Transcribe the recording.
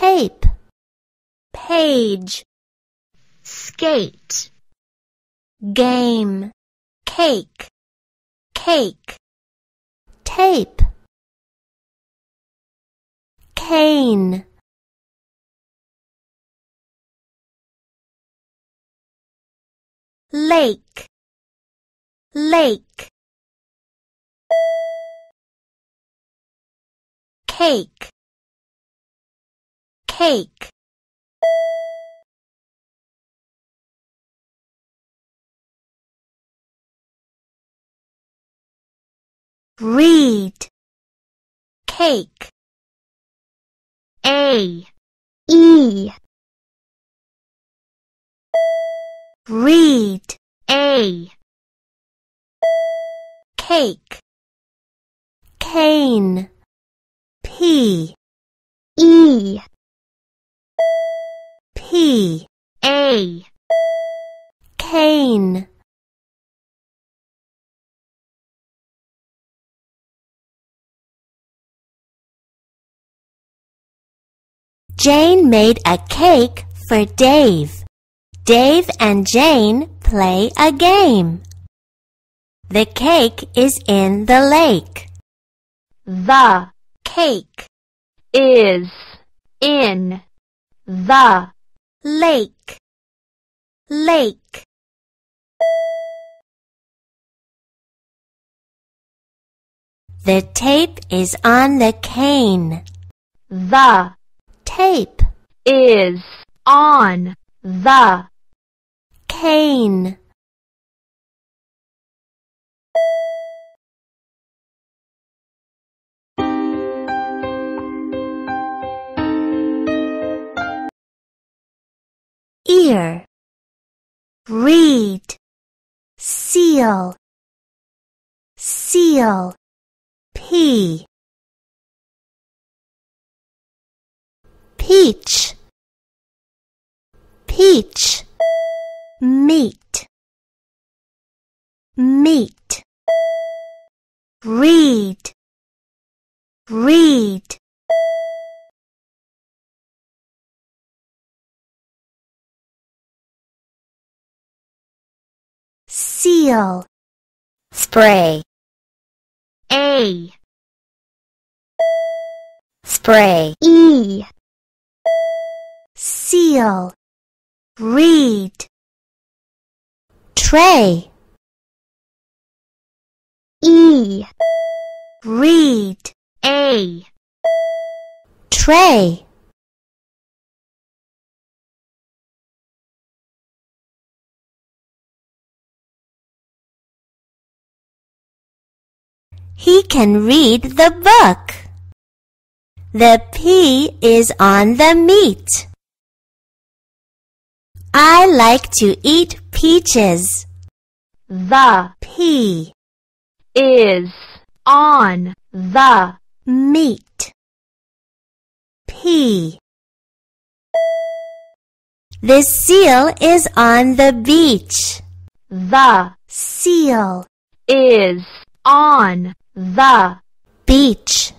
tape, page, skate, game, cake, cake, tape, cane, lake, lake, cake, cake read cake a e read a cake cane p e P A cane Jane made a cake for Dave. Dave and Jane play a game. The cake is in the lake. The cake is in the lake, lake. The tape is on the cane. The tape is on the cane. ear, read, seal, seal, pea, peach, peach, meat, meat, read, read. seal spray a spray e seal read tray e read a tray He can read the book. The pea is on the meat. I like to eat peaches. The pea is on the meat. Pea. The seal is on the beach. The seal is on the beach